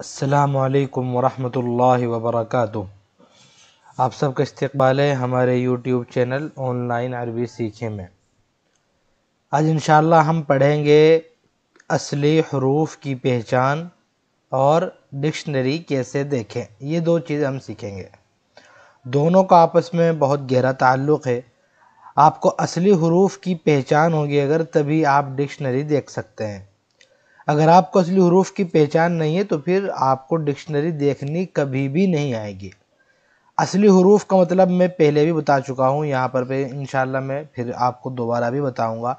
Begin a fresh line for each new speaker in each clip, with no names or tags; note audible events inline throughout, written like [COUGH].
السلام علیکم ورحمۃ اللہ وبرکاتہ آپ سب کا استقبال ہے ہمارے یوٹیوب چینل آن لائن عربی سیکھے میں آج انشاءاللہ ہم پڑھیں گے اصلی حروف کی پہچان اور ڈکشنری کیسے دیکھیں یہ دو چیز ہم سیکھیں گے دونوں کا آپس میں بہت گہرا تعلق ہے آپ کو اصلی حروف کی پہچان ہوگی اگر تبھی آپ ڈکشنری دیکھ سکتے ہیں اگر آپ کو اصلی حروف کی پہچان نہیں ہے تو پھر آپ کو ڈکشنری دیکھنی کبھی بھی نہیں آئے گی اصلی حروف کا مطلب میں پہلے بھی بتا چکا ہوں یہاں پر پہ انشاءاللہ میں پھر آپ کو دوبارہ بھی بتاؤں گا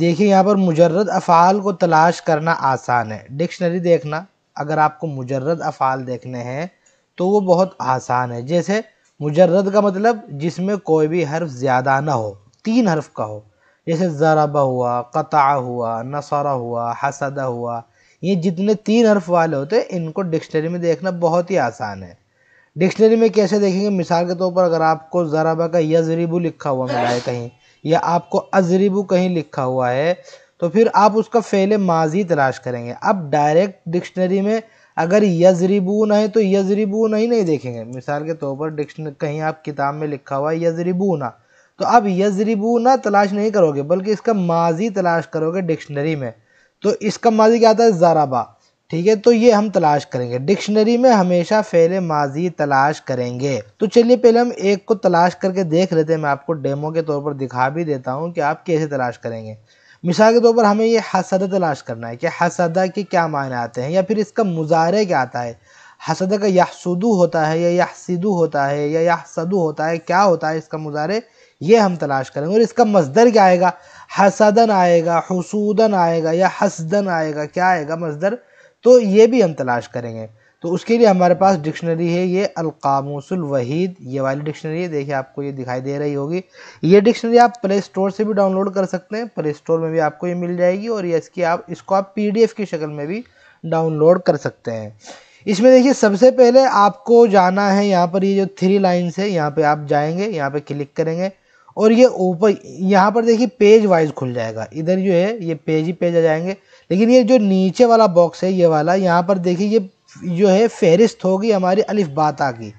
دیکھیں یہاں پر مجرد افعال کو تلاش کرنا آسان ہے ڈکشنری دیکھنا اگر آپ کو مجرد افعال دیکھنے ہیں تو وہ بہت آسان ہے جیسے مجرد کا مطلب جس میں کوئی بھی حرف زیادہ نہ ہو تین حرف کا ہو جیسے ضربہ ہوا قطع ہوا نصرہ ہوا حسدہ ہوا یہ جتنے تین حرف والے ہوتے ہیں ان کو ڈکشنری میں دیکھنا بہت ہی آسان ہے ڈکشنری میں کیسے دیکھیں گے مثال کے طور پر اگر آپ کو ذرابہ کا یزریبو لکھا ہوا ملا ہے کہیں یا آپ کو ازریبو کہیں لکھا ہوا ہے تو پھر آپ اس کا فعل ماضی تلاش کریں گے اب ڈائریکٹ ڈکشنری میں اگر یزریبون ہے تو یزریبون ہی نہیں دیکھیں گے مثال کے طور پر ڈکشنری کہیں آپ کتاب میں لکھا ہوا ہے یزریبون تو اب نہ تلاش نہیں کرو گے بلکہ اس کا ماضی تلاش کرو گے ڈکشنری میں تو اس کا ماضی کیا آتا ہے زارابا ٹھیک ہے تو یہ ہم تلاش کریں گے ڈکشنری میں ہمیشہ فعل ماضی تلاش کریں گے تو چلیے پہلے ہم ایک کو تلاش کر کے دیکھ لیتے ہیں میں آپ کو ڈیمو کے طور پر دکھا بھی دیتا ہوں کہ آپ کیسے تلاش کریں گے مثال کے طور پر ہمیں یہ حسد تلاش کرنا ہے کہ حسدہ کے کیا معنی آتے ہیں یا پھر اس کا مظاہرے کیا آتا ہے حسدہ کا یحسدو ہوتا ہے یا یحسدو ہوتا ہے یا یحسدو ہوتا ہے کیا ہوتا ہے اس کا مظاہرے یہ ہم تلاش کریں گے اور اس کا مزدر کیا آئے گا حسدن آئے گا حسودن آئے گا یا حسدن آئے گا کیا آئے گا مزدر تو یہ بھی ہم تلاش کریں گے تو اس کے لیے ہمارے پاس ڈکشنری ہے یہ القاموس الوحید یہ والی ڈکشنری ہے دیکھیے آپ کو یہ دکھائی دے رہی ہوگی یہ ڈکشنری آپ پلے اسٹور سے بھی ڈاؤن لوڈ کر سکتے ہیں پلے اسٹور میں بھی آپ کو یہ مل جائے گی اور یہ اس کی آپ اس کو آپ پی ڈی ایف کی شکل میں بھی ڈاؤن لوڈ کر سکتے ہیں اس میں دیکھیے سب سے پہلے آپ کو جانا ہے یہاں پر یہ جو تھری لائنز ہے یہاں پہ آپ جائیں گے یہاں پہ کلک کریں گے اور یہ اوپر یہاں پر دیکھیے پیج وائز کھل جائے گا ادھر جو ہے یہ پیج ہی پیج آ جائیں گے لیکن یہ جو نیچے والا باکس ہے یہ والا یہاں پر دیکھیے یہ جو ہے فہرست ہوگی ہماری الف باتا کی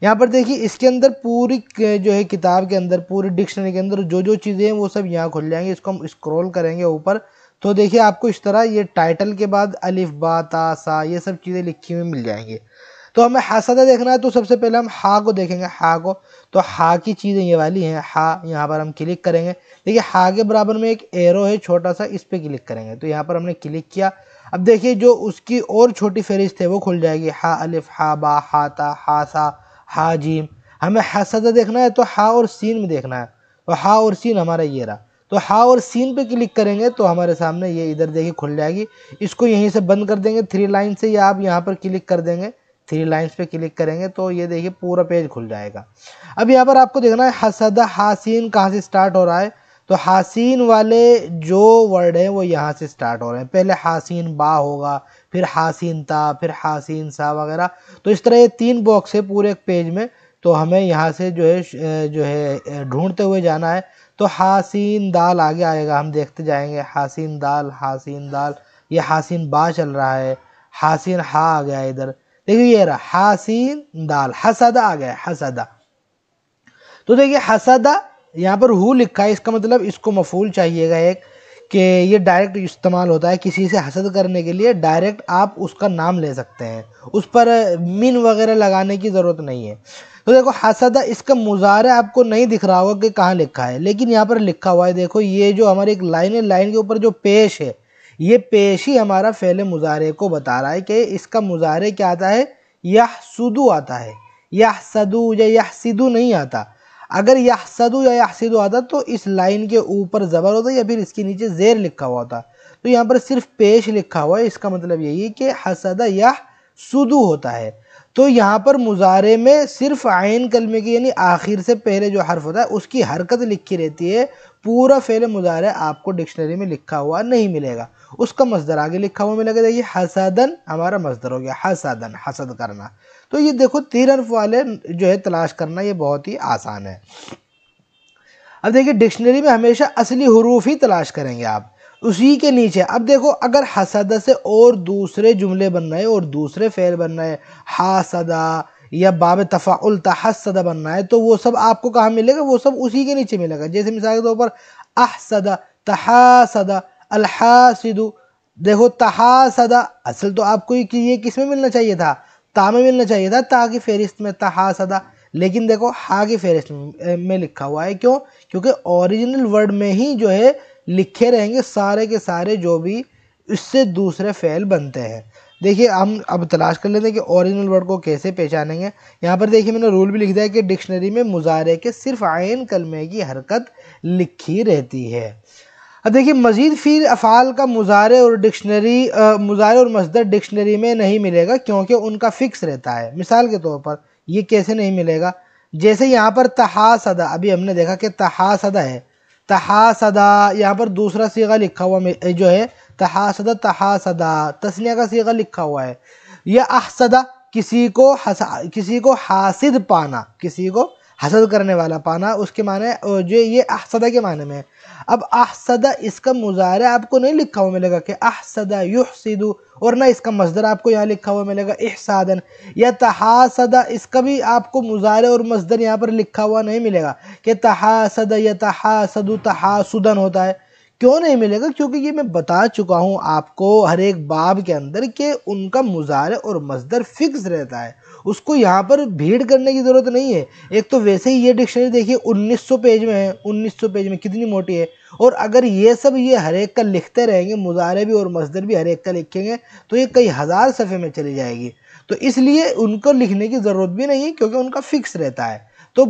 یہاں پر دیکھیے اس کے اندر پوری جو ہے کتاب کے اندر پوری ڈکشنری کے اندر جو جو چیزیں ہیں وہ سب یہاں کھل جائیں گی اس کو ہم اسکرول کریں گے اوپر تو دیکھیے آپ کو اس طرح یہ ٹائٹل کے بعد الف با تا سا یہ سب چیزیں لکھی ہوئی مل جائیں گی تو ہمیں حسدہ دیکھنا ہے تو سب سے پہلے ہم ہا کو دیکھیں گے ہا کو تو ہا کی چیزیں یہ والی ہیں ہا یہاں پر ہم کلک کریں گے دیکھیے ہا کے برابر میں ایک ایرو ہے چھوٹا سا اس پہ کلک کریں گے تو یہاں پر ہم نے کلک کیا اب دیکھیے جو اس کی اور چھوٹی فہرست ہے وہ کھل جائے گی ہا الف ہا با ہا تا ہا سا ہا جیم ہمیں ہا سزا دیکھنا ہے تو ہا اور سین میں دیکھنا ہے تو ہا اور سین ہمارا یہ رہا تو ہا اور سین پہ کلک کریں گے تو ہمارے سامنے یہ ادھر دیکھیے کھل جائے گی اس کو یہیں سے بند کر دیں گے تھری لائن سے یا آپ یہاں پر کلک کر دیں گے تھری لائنس پہ کلک کریں گے تو یہ دیکھیے پورا پیج کھل جائے گا اب یہاں پر آپ کو دیکھنا ہے حسد حاسین کہاں سے سٹارٹ ہو رہا ہے تو حاسین والے جو ورڈ ہیں وہ یہاں سے سٹارٹ ہو رہے ہیں پہلے حاسین با ہوگا پھر حاسین تا پھر حاسین سا وغیرہ تو اس طرح یہ تین باکس ہے پورے ایک پیج میں تو ہمیں یہاں سے جو ہے جو ہے ڈھونڈتے ہوئے جانا ہے تو حاسین دال آگے آئے گا ہم دیکھتے جائیں گے حاسین دال حاسین دال یہ حاسین با چل رہا ہے حاسین ہا آ گیا ہے ادھر حاسین دال حسدہ آ گیا حسدہ تو دیکھیے حسدہ یہاں پر ہو لکھا ہے اس کا مطلب اس کو مفہول چاہیے گا ایک کہ یہ ڈائریکٹ استعمال ہوتا ہے کسی سے حسد کرنے کے لیے ڈائریکٹ آپ اس کا نام لے سکتے ہیں اس پر من وغیرہ لگانے کی ضرورت نہیں ہے تو دیکھو حسدہ اس کا مظاہرہ آپ کو نہیں دکھ رہا ہوگا کہ کہاں لکھا ہے لیکن یہاں پر لکھا ہوا ہے دیکھو یہ جو ہماری لائن ہے لائن کے اوپر جو پیش ہے یہ پیش ہی ہمارا فعل مزارے کو بتا رہا ہے کہ اس کا مزارے کیا آتا ہے یحسدو آتا ہے یحسدو یا یحسدو نہیں آتا اگر یحسدو یا یحسدو آتا تو اس لائن کے اوپر زبر ہوتا ہے یا پھر اس کے نیچے زیر لکھا ہوا ہوتا تو یہاں پر صرف پیش لکھا ہوا ہے اس کا مطلب یہی ہے کہ حسد یحسدو ہوتا ہے تو یہاں پر مزارے میں صرف عین کلمے کی یعنی آخر سے پہلے جو حرف ہوتا ہے اس کی حرکت لکھی رہتی ہے پورا فعل مزارے آپ کو ڈکشنری میں لکھا ہوا نہیں ملے گا اس کا مصدر آگے لکھا ہوا میں لگے یہ حسادن ہمارا مصدر ہو گیا حسادن حسد کرنا تو یہ دیکھو تیر والے جو ہے تلاش کرنا یہ بہت ہی آسان ہے اب دیکھیے ڈکشنری میں ہمیشہ اصلی حروف ہی تلاش کریں گے آپ اسی کے نیچے اب دیکھو اگر حسدہ سے اور دوسرے جملے بننا ہے اور دوسرے فعل بننا ہے حسدہ یا باب تفاعل تحسدہ بننا ہے تو وہ سب آپ کو کہاں ملے گا وہ سب اسی کے نیچے ملے گا جیسے مثال کے طور پر احسدہ تحاسدہ الحاسد دیکھو تحاسد اصل تو آپ کو یہ کس میں ملنا چاہیے تھا تا میں ملنا چاہیے تھا تا کی فہرست میں تحاسد لیکن دیکھو ہا کی فہرست میں لکھا ہوا ہے کیوں کیونکہ اوریجنل ورڈ میں ہی جو ہے لکھے رہیں گے سارے کے سارے جو بھی اس سے دوسرے فعل بنتے ہیں دیکھیے ہم اب تلاش کر لیتے ہیں کہ اوریجنل ورڈ کو کیسے پہچانیں گے یہاں پر دیکھیے میں نے رول بھی لکھ دیا ہے کہ ڈکشنری میں مظاہرے کے صرف عین کلمے کی حرکت لکھی رہتی ہے اب دیکھیے مزید فیل افعال کا مظاہرے اور ڈکشنری مظاہرے اور مصدر ڈکشنری میں نہیں ملے گا کیونکہ ان کا فکس رہتا ہے مثال کے طور پر یہ کیسے نہیں ملے گا جیسے یہاں پر تحاسدہ ابھی ہم نے دیکھا کہ تحاسدہ ہے تحاسدہ یہاں پر دوسرا سیغہ لکھا ہوا جو ہے تحاسدہ تحاسدہ تسنیہ کا سیغہ لکھا ہوا ہے یا احسدہ کسی کو کسی کو حاسد پانا کسی کو حسد کرنے والا پانا اس کے معنی جو یہ احسدہ کے معنی میں ہے اب احسدہ اس کا مظاہرہ آپ کو نہیں لکھا ہوا ملے گا کہ احسدہ یحسدو اور نہ اس کا مصدر آپ کو یہاں لکھا ہوا ملے گا احسادن یا تحاسدہ اس کا بھی آپ کو مظاہرے اور مصدر یہاں پر لکھا ہوا نہیں ملے گا کہ تحاسدہ یا تحاسدو تحاسدن ہوتا ہے کیوں نہیں ملے گا کیونکہ یہ میں بتا چکا ہوں آپ کو ہر ایک باب کے اندر کہ ان کا مظاہرے اور مصدر فکس رہتا ہے اس کو یہاں پر بھیڑ کرنے کی ضرورت نہیں ہے ایک تو ویسے ہی یہ ڈکشنری دیکھیے انیس سو پیج میں ہے انیس سو پیج میں کتنی موٹی ہے اور اگر یہ سب یہ ہر ایک کا لکھتے رہیں گے مظاہرے بھی اور مصدر بھی ہر ایک کا لکھیں گے تو یہ کئی ہزار صفحے میں چلی جائے گی تو اس لیے ان کو لکھنے کی ضرورت بھی نہیں ہے کیونکہ ان کا فکس رہتا ہے تو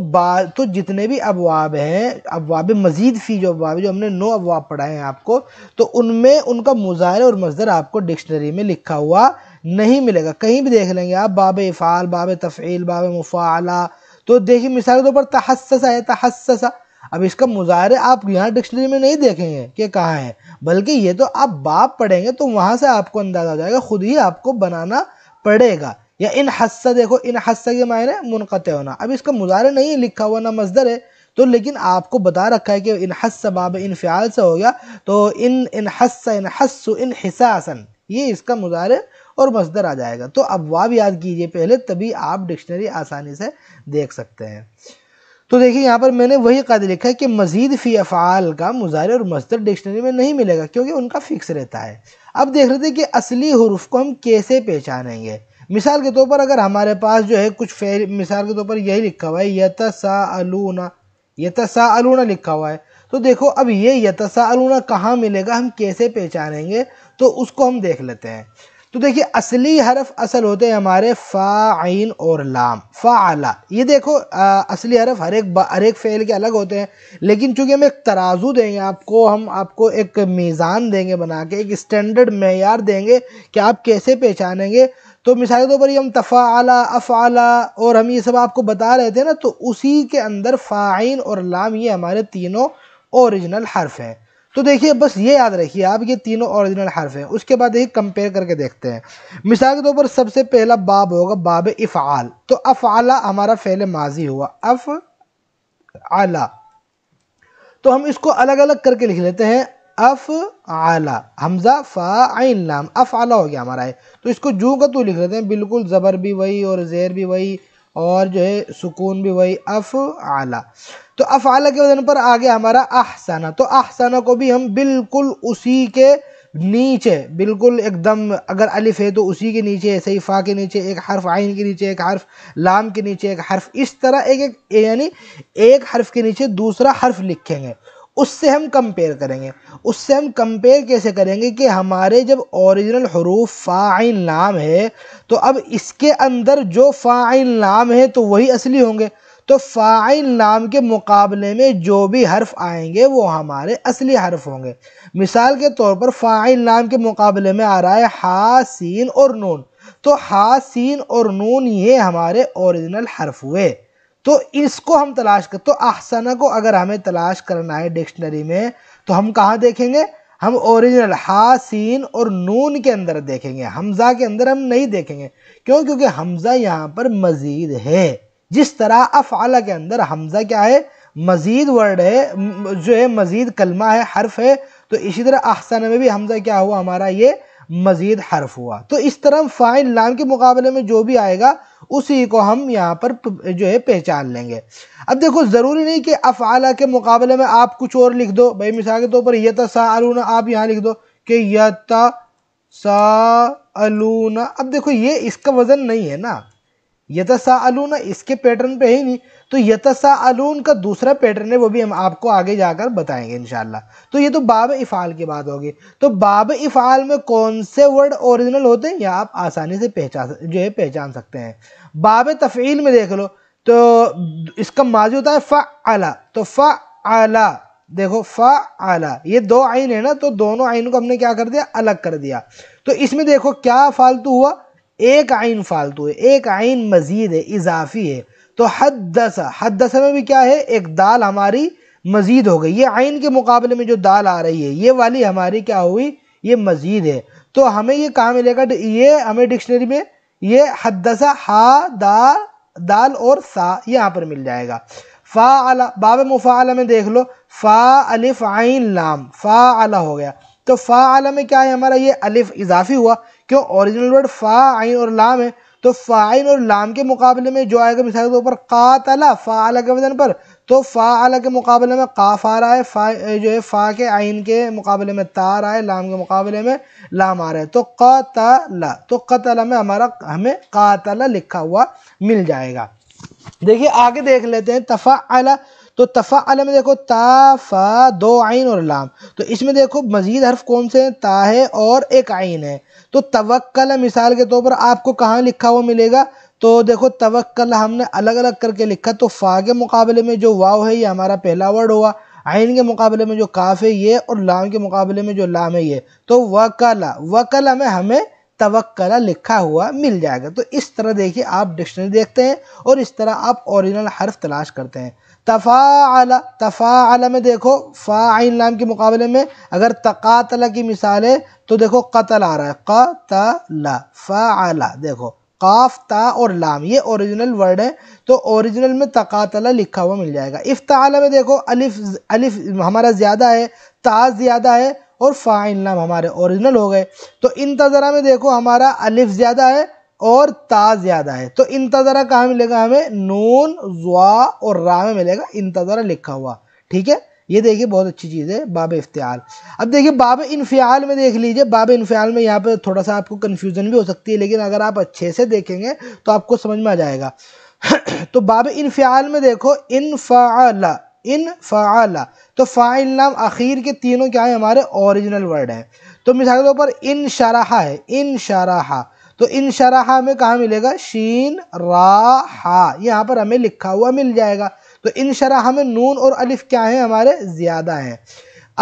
تو جتنے بھی ابواب ہیں ابواب مزید فی جو ابواب جو ہم نے نو ابواب پڑھائے ہیں آپ کو تو ان میں ان کا مظاہرہ اور مصدر آپ کو ڈکشنری میں لکھا ہوا نہیں ملے گا کہیں بھی دیکھ لیں گے آپ باب افعال باب تفعیل باب مفال تو دیکھیں مثال کے طور پر تحسسا ہے تحسسا اب اس کا مظاہرے آپ یہاں ڈکشنری میں نہیں دیکھیں گے کہ کہاں ہے بلکہ یہ تو آپ باپ پڑھیں گے تو وہاں سے آپ کو اندازہ جائے گا خود ہی آپ کو بنانا پڑے گا یا ان حصہ دیکھو ان حصہ کے معنی منقطع ہونا اب اس کا مظاہرہ نہیں لکھا ہوا نہ مزدر ہے تو لیکن آپ کو بتا رکھا ہے کہ ان حصہ باب ان فعال سے ہو گیا تو ان ان حصہ ان حس ان حساسن یہ اس کا مظاہرے اور مصدر آ جائے گا تو اب یاد کیجئے پہلے تبھی آپ ڈکشنری آسانی سے دیکھ سکتے ہیں تو دیکھیں یہاں پر میں نے وہی قدر لکھا ہے کہ مزید فی افعال کا مظاہرے اور مصدر ڈکشنری میں نہیں ملے گا کیونکہ ان کا فکس رہتا ہے اب دیکھ رہے تھے کہ اصلی حروف کو ہم کیسے پہچانیں گے مثال کے طور پر اگر ہمارے پاس جو ہے کچھ فعل مثال کے طور پر یہی لکھا ہوا ہے یتساءلون یتساءلون لکھا ہوا ہے تو دیکھو اب یہ یتساءلون کہاں ملے گا ہم کیسے پہچانیں گے تو اس کو ہم دیکھ لیتے ہیں تو دیکھیے اصلی حرف اصل ہوتے ہیں ہمارے فاعین اور لام فعلیٰ یہ دیکھو اصلی حرف ہر ایک ہر ایک فعل کے الگ ہوتے ہیں لیکن چونکہ ہم ایک ترازو دیں گے آپ کو ہم آپ کو ایک میزان دیں گے بنا کے ایک اسٹینڈرڈ معیار دیں گے کہ آپ کیسے پہچانیں گے تو مثال کے طور پر یہ ہم تفاعلا افعلا اور ہم یہ سب آپ کو بتا رہے تھے نا تو اسی کے اندر فاعین اور لام یہ ہمارے تینوں اوریجنل حرف ہیں تو دیکھیے بس یہ یاد رکھیے آپ یہ تینوں اوریجنل حرف ہیں اس کے بعد دیکھیے کمپیئر کر کے دیکھتے ہیں مثال کے طور پر سب سے پہلا باب ہوگا باب افعال تو فعل ماضی ہوا اف آلہ تو ہم اس کو الگ الگ کر کے لکھ لیتے ہیں اف آلہ حمزہ اف آلہ ہو گیا ہمارا ہے تو اس کو جو کا تو لکھ لیتے ہیں بالکل زبر بھی وہی اور زیر بھی وہی اور جو ہے سکون بھی وہی اف آلہ تو افعال کے وزن پر آگے ہمارا احسانہ تو احسانہ کو بھی ہم بالکل اسی کے نیچے بالکل ایک دم اگر الف ہے تو اسی کے نیچے ہی فا کے نیچے ایک حرف عین کے نیچے ایک حرف لام کے نیچے ایک حرف اس طرح ایک ایک یعنی ایک حرف کے نیچے دوسرا حرف لکھیں گے اس سے ہم کمپیر کریں گے اس سے ہم کمپیر کیسے کریں گے کہ ہمارے جب اوریجنل حروف فاعین نام ہے تو اب اس کے اندر جو فاعین نام ہے تو وہی اصلی ہوں گے تو فائل نام کے مقابلے میں جو بھی حرف آئیں گے وہ ہمارے اصلی حرف ہوں گے مثال کے طور پر فائل نام کے مقابلے میں آ رہا ہے سین اور نون تو ہا سین اور نون یہ ہمارے اوریجنل حرف ہوئے تو اس کو ہم تلاش کرتے احسنہ کو اگر ہمیں تلاش کرنا ہے ڈکشنری میں تو ہم کہاں دیکھیں گے ہم اوریجنل ہا سین اور نون کے اندر دیکھیں گے حمزہ کے اندر ہم نہیں دیکھیں گے کیوں کیونکہ حمزہ یہاں پر مزید ہے جس طرح اف کے اندر حمزہ کیا ہے مزید ورڈ ہے جو ہے مزید کلمہ ہے حرف ہے تو اسی طرح احسن میں بھی حمزہ کیا ہوا ہمارا یہ مزید حرف ہوا تو اس طرح فائن لام کے مقابلے میں جو بھی آئے گا اسی کو ہم یہاں پر جو ہے پہچان لیں گے اب دیکھو ضروری نہیں کہ اف کے مقابلے میں آپ کچھ اور لکھ دو بھائی مثال کے طور پر یتا سا آپ یہاں لکھ دو کہ یتا سا اب دیکھو یہ اس کا وزن نہیں ہے نا یتسا علون اس کے پیٹرن پہ ہی نہیں تو یتسا علون کا دوسرا پیٹرن ہے وہ بھی ہم آپ کو آگے جا کر بتائیں گے انشاءاللہ تو یہ تو باب افعال کی بات ہوگی تو باب افعال میں کون سے ورڈ اوریجنل ہوتے ہیں یا آپ آسانی سے پہچان جو ہے پہچان سکتے ہیں باب تفعیل میں دیکھ لو تو اس کا ماضی ہوتا ہے فعلا تو فعلا دیکھو فعلا یہ دو عین ہے نا تو دونوں عین کو ہم نے کیا کر دیا الگ کر دیا تو اس میں دیکھو کیا فالتو ہوا ایک عین فالتو ہے ایک عین مزید ہے اضافی ہے تو حدث حدث میں بھی کیا ہے ایک دال ہماری مزید ہو گئی یہ عین کے مقابلے میں جو دال آ رہی ہے یہ والی ہماری کیا ہوئی یہ مزید ہے تو ہمیں یہ کہاں ملے گا یہ ہمیں ڈکشنری میں یہ حدث ہا دا دال اور سا یہاں پر مل جائے گا فا باب مفاعلہ میں دیکھ لو فا الف آئین نام ہو گیا تو فا میں کیا ہے ہمارا یہ الف اضافی ہوا کیوں اوریجنل ورڈ فا آئین اور لام ہے تو فا آئین اور لام کے مقابلے میں جو آئے گا مثال کے طور پر قاتلا فا ال کے وزن پر تو فا ال کے مقابلے میں آ رہا ہے فا جو ہے فا کے آئین کے مقابلے میں تا آ رہا ہے لام کے مقابلے میں لام آ رہا ہے تو قاتلا تو قتلا میں ہمارا ہمیں قاتلا لکھا ہوا مل جائے گا دیکھیے آگے دیکھ لیتے ہیں تفا تو تفا علم دیکھو تا فا دو عین اور لام تو اس میں دیکھو مزید حرف کون سے ہیں تا ہے اور ایک عین ہے تو توکل مثال کے طور پر آپ کو کہاں لکھا ہوا ملے گا تو دیکھو توکل ہم نے الگ الگ کر کے لکھا تو فا کے مقابلے میں جو واو ہے یہ ہمارا پہلا ورڈ ہوا عین کے مقابلے میں جو کاف ہے یہ اور لام کے مقابلے میں جو لام ہے یہ تو وکلا وکلا میں ہمیں توقلا لکھا ہوا مل جائے گا تو اس طرح دیکھیے آپ ڈکشنری دیکھتے ہیں اور اس طرح آپ اوریجنل حرف تلاش کرتے ہیں تفاعل تفاعل میں دیکھو فاعل لام کے مقابلے میں اگر تقاتل کی مثال ہے تو دیکھو قتل آ رہا ہے قطلہ دیکھو قاف تا اور لام یہ اوریجنل ورڈ ہے تو اوریجنل میں تقاتلہ لکھا ہوا مل جائے گا افتعال میں دیکھو الف الف ہمارا زیادہ ہے تا زیادہ ہے اور فائن نام ہمارے اوریجنل ہو گئے تو انتظرہ میں دیکھو ہمارا الف زیادہ ہے اور تا زیادہ ہے تو انتظرہ کہاں ملے گا ہمیں نون زوا اور را میں ملے گا انتظرہ لکھا ہوا ٹھیک ہے یہ دیکھیے بہت اچھی چیز ہے باب افتعال اب دیکھیے باب انفیال میں دیکھ لیجئے باب انفیال میں یہاں پہ تھوڑا سا آپ کو کنفیوژن بھی ہو سکتی ہے لیکن اگر آپ اچھے سے دیکھیں گے تو آپ کو سمجھ میں آ جائے گا [CLEARS THROAT] تو باب انفعال میں دیکھو انفعال انفعال تو فائل نام آخیر کے تینوں کیا ہیں ہمارے اوریجنل ورڈ ہیں تو مثال کے طور پر ان شرحا ہے ان شرحا تو ان شرحہ ہمیں کہاں ملے گا شین راہا یہاں پر ہمیں لکھا ہوا مل جائے گا تو ان شرح میں نون اور الف کیا ہیں ہمارے زیادہ ہیں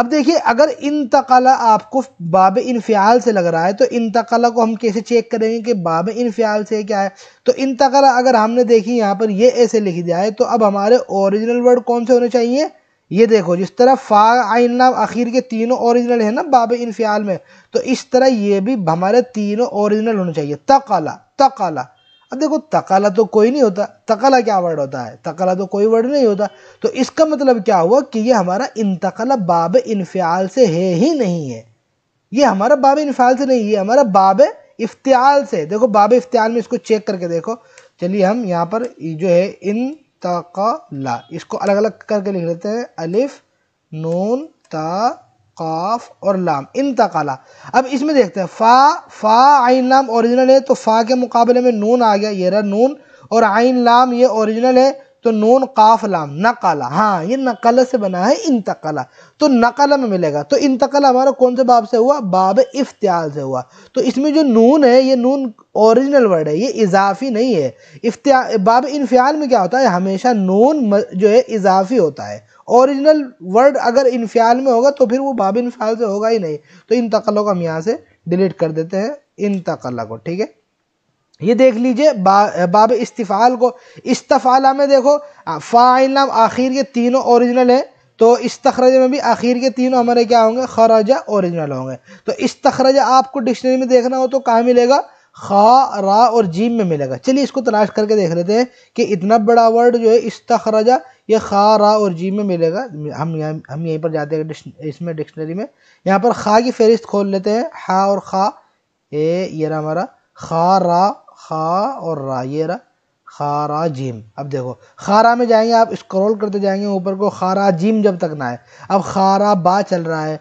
اب دیکھیے اگر انتقلا آپ کو باب انفیال سے لگ رہا ہے تو انتقلہ کو ہم کیسے چیک کریں گے کہ باب انفیال سے کیا ہے تو انتقلا اگر ہم نے دیکھی یہاں پر یہ ایسے لکھ دیا ہے تو اب ہمارے اوریجنل ورڈ کون سے ہونے چاہیے یہ دیکھو جس طرح فا لام اخیر کے تینوں اوریجنل ہیں نا باب انفعال میں تو اس طرح یہ بھی ہمارے تینوں اوریجنل ہونے چاہیے تقالا تقالا اب دیکھو تقالا تو کوئی نہیں ہوتا تقالا کیا ورڈ ہوتا ہے تقالا تو کوئی ورڈ نہیں ہوتا تو اس کا مطلب کیا ہوا کہ یہ ہمارا انتقال باب انفعال سے ہے ہی نہیں ہے یہ ہمارا باب انفعال سے نہیں ہے ہمارا باب افتعال سے دیکھو باب افتعال میں اس کو چیک کر کے دیکھو چلیے ہم یہاں پر جو ہے ان تا لا اس کو الگ الگ کر کے لکھ لیتے ہیں الف نون تا قاف اور لام ان اب اس میں دیکھتے ہیں فا فا عین لام اوریجنل ہے تو فا کے مقابلے میں نون آ گیا یہ رہا نون اور عین لام یہ اوریجنل ہے تو نون قاف لام نقالا ہاں یہ نقل سے بنا ہے انتقلا تو نقل میں ملے گا تو انتقلا ہمارا کون سے باب سے ہوا باب افتیال سے ہوا تو اس میں جو نون ہے یہ نون اوریجنل ورڈ ہے یہ اضافی نہیں ہے باب انفیال میں کیا ہوتا ہے ہمیشہ نون جو ہے اضافی ہوتا ہے اوریجنل ورڈ اگر انفیال میں ہوگا تو پھر وہ باب انفیال سے ہوگا ہی نہیں تو انتقلوں کو ہم یہاں سے ڈیلیٹ کر دیتے ہیں انتقلا کو ٹھیک ہے یہ دیکھ لیجئے باب استفعال کو استفعالہ میں دیکھو نام آخر کے تینوں اوریجنل ہیں تو استخرج میں بھی آخیر کے تینوں ہمارے کیا ہوں گے خراجہ اوریجنل ہوں گے تو استخرج آپ کو ڈکشنری میں دیکھنا ہو تو کہاں ملے گا خا را اور جیم میں ملے گا چلیے اس کو تلاش کر کے دیکھ لیتے ہیں کہ اتنا بڑا ورڈ جو ہے استخرجہ یہ خا را اور جیم میں ملے گا ہم یہاں ہم یہیں پر جاتے ہیں اس میں ڈکشنری میں یہاں پر خا کی فہرست کھول لیتے ہیں خا اور خا اے یہ رہا ہمارا خا را خا اور را یہ را خارا جیم اب دیکھو خارا میں جائیں گے آپ اسکرول کرتے جائیں گے اوپر کو خارا جیم جب تک نہ آئے اب خارا با چل رہا ہے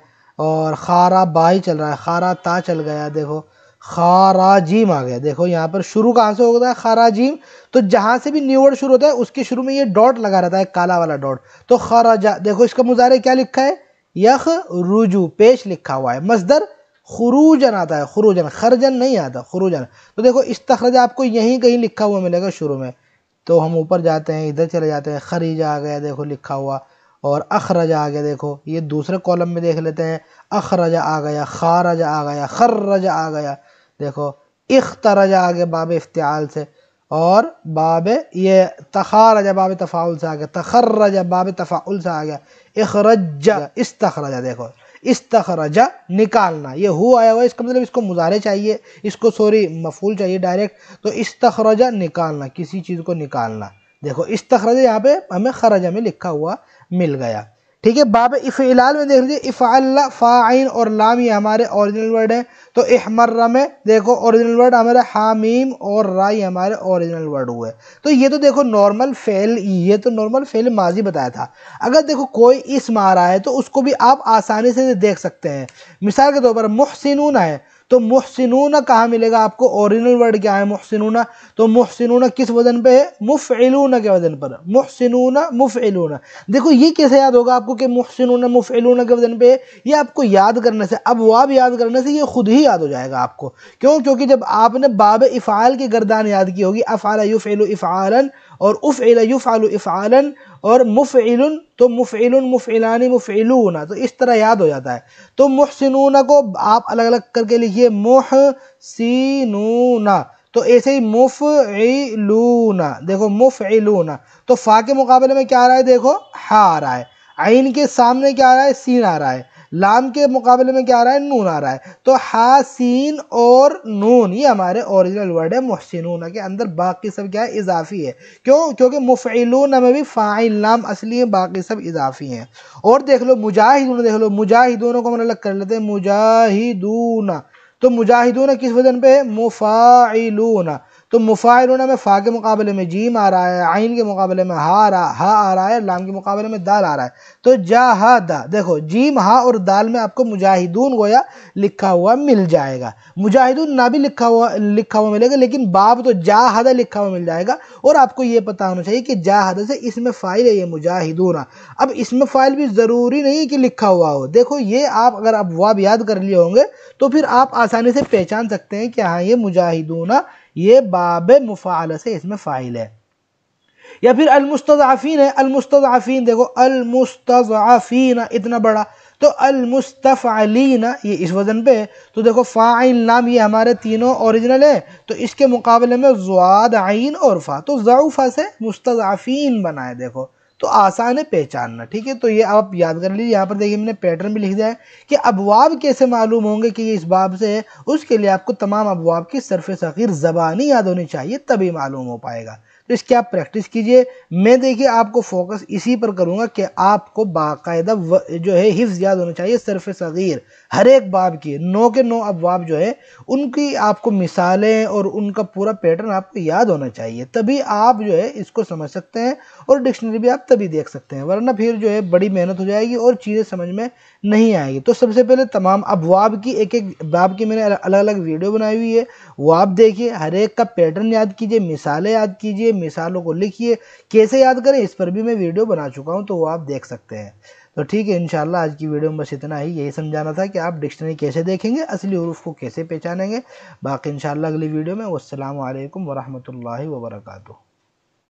اور خارا با ہی چل رہا ہے خارا تا چل گیا دیکھو خارا جیم آ گیا دیکھو یہاں پر شروع کہاں سے ہوتا ہے خارا جیم تو جہاں سے بھی نیوڈ شروع ہوتا ہے اس کے شروع میں یہ ڈاٹ لگا رہتا ہے کالا والا ڈاٹ تو خارا جا دیکھو اس کا مظاہرے کیا لکھا ہے یخ روجو پیش لکھا ہوا ہے مزدر خروجن آتا ہے خروجن خرجن نہیں آتا خروجن تو دیکھو استخرج آپ کو یہیں کہیں لکھا ہوا ملے گا شروع میں تو ہم اوپر جاتے ہیں ادھر چلے جاتے ہیں خریج آ گیا دیکھو لکھا ہوا اور اخرج آ گیا دیکھو یہ دوسرے کالم میں دیکھ لیتے ہیں اخرج آ گیا خارج آ گیا خرج آ گیا دیکھو اخترج آ گیا باب افتعال سے اور باب یہ تخارج باب تفاعل سے آ گیا تخرج باب تفاعل سے آ گیا اخرج استخرج دیکھو استخرجہ نکالنا یہ ہو آیا ہوا ہے اس کا مطلب اس کو مظاہرے چاہیے اس کو سوری مفول چاہیے ڈائریکٹ تو استخرجہ نکالنا کسی چیز کو نکالنا دیکھو استخرجہ یہاں پہ ہمیں خرجہ میں لکھا ہوا مل گیا ٹھیک ہے باب افعلال میں دیکھ لیجیے افعال فاعین اور لام یہ ہمارے اوریجنل ورڈ ہیں تو احمر میں دیکھو اوریجنل ورڈ ہمارے حامیم اور رائے ہمارے اوریجنل ورڈ ہوئے تو یہ تو دیکھو نارمل فعل یہ تو نارمل فعل ماضی بتایا تھا اگر دیکھو کوئی اسم آ رہا ہے تو اس کو بھی آپ آسانی سے دیکھ سکتے ہیں مثال کے طور پر محسنون ہے تو محسنونہ کہاں ملے گا آپ کو اوریجنل ورڈ کیا ہے محسنونہ تو محسنونہ کس وزن پہ ہے مفعلونہ کے وزن پر محسنونہ مفعلونہ دیکھو یہ کیسے یاد ہوگا آپ کو کہ محسنونہ مفعلونہ کے وزن پہ ہے یہ آپ کو یاد کرنے سے اب واب یاد کرنے سے یہ خود ہی یاد ہو جائے گا آپ کو کیوں کیونکہ جب آپ نے باب افعال کے گردان یاد کی ہوگی افعال یفعل افعالا اور افعل یفعل افعالا اور مفعل تو مفعل مفعلانی مفعلون تو اس طرح یاد ہو جاتا ہے تو محسنون کو آپ الگ الگ کر کے لکھیے محسنون تو ایسے ہی مفعلون دیکھو مفعلون تو فا کے مقابلے میں کیا آ رہا ہے دیکھو ہا رہا ہے عین کے سامنے کیا آ رہا ہے سین آ رہا ہے لام کے مقابلے میں کیا آ رہا ہے نون آ رہا ہے تو حاسین اور نون یہ ہمارے اوریجنل ورڈ ہے محسنون کے اندر باقی سب کیا ہے اضافی ہے کیوں کیونکہ مفعلون میں بھی فاعل لام اصلی ہیں باقی سب اضافی ہیں اور دیکھ لو مجاہدون دیکھ لو مجاہدون کو ہم الگ کر لیتے ہیں مجاہدون تو مجاہدون کس وزن پہ ہے مفاعلون تو ہونا میں فا کے مقابلے میں جیم آ رہا ہے عین کے مقابلے میں ہا آ رہا ہا آ رہا ہے لام کے مقابلے میں دال آ رہا ہے تو جا ہا دا دیکھو جیم ہا اور دال میں آپ کو مجاہدون گویا لکھا ہوا مل جائے گا مجاہدون نہ بھی لکھا ہوا لکھا ہوا ملے گا لیکن باب تو جا ہدا لکھا ہوا مل جائے گا اور آپ کو یہ پتا ہونا چاہیے کہ جا ہدا سے اس میں فائل ہے یہ مجاہدون اب اس میں فائل بھی ضروری نہیں کہ لکھا ہوا ہو دیکھو یہ آپ اگر واب یاد کر لیے ہوں گے تو پھر آپ آسانی سے پہچان سکتے ہیں کہ ہاں یہ مجاہدون یہ باب مفع سے اس میں فائل ہے یا پھر المستضعفین ہے المستضعفین دیکھو المستضعفین اتنا بڑا تو المستفعلین یہ اس وزن پہ ہے تو دیکھو فاعل نام یہ ہمارے تینوں اوریجنل ہیں تو اس کے مقابلے میں زواد عین اور فا تو ضعفہ سے مستضعفین بنا ہے دیکھو تو آسان ہے پہچاننا ٹھیک ہے تو یہ آپ یاد کر لیجیے اس باب سے ہے اس کے لیے تمام ابواب کی صرف صغیر زبانی یاد ہونی چاہیے تبھی معلوم ہو پائے گا تو اس کی آپ پریکٹس کیجئے میں دیکھیے آپ کو فوکس اسی پر کروں گا کہ آپ کو باقاعدہ جو ہے حفظ یاد ہونا چاہیے صرف صغیر ہر ایک باب کی نو کے نو ابواب جو ہے ان کی آپ کو مثالیں اور ان کا پورا پیٹرن آپ کو یاد ہونا چاہیے تبھی آپ جو ہے اس کو سمجھ سکتے ہیں اور ڈکشنری بھی آپ تبھی دیکھ سکتے ہیں ورنہ پھر جو ہے بڑی محنت ہو جائے گی اور چیزیں سمجھ میں نہیں آئیں گی تو سب سے پہلے تمام ابواب کی ایک ایک باب کی میں نے الگ الگ ویڈیو بنائی ہوئی ہے وہ آپ دیکھیے ہر ایک کا پیٹرن یاد کیجئے مثالیں یاد کیجئے مثالوں کو لکھیے کیسے یاد کریں اس پر بھی میں ویڈیو بنا چکا ہوں تو وہ آپ دیکھ سکتے ہیں تو ٹھیک ہے انشاءاللہ آج کی ویڈیو میں بس اتنا ہی یہی سمجھانا تھا کہ آپ ڈکشنری کیسے دیکھیں گے اصلی عروف کو کیسے پہچانیں گے باقی انشاءاللہ اگلی ویڈیو میں والسلام علیکم ورحمۃ اللہ وبرکاتہ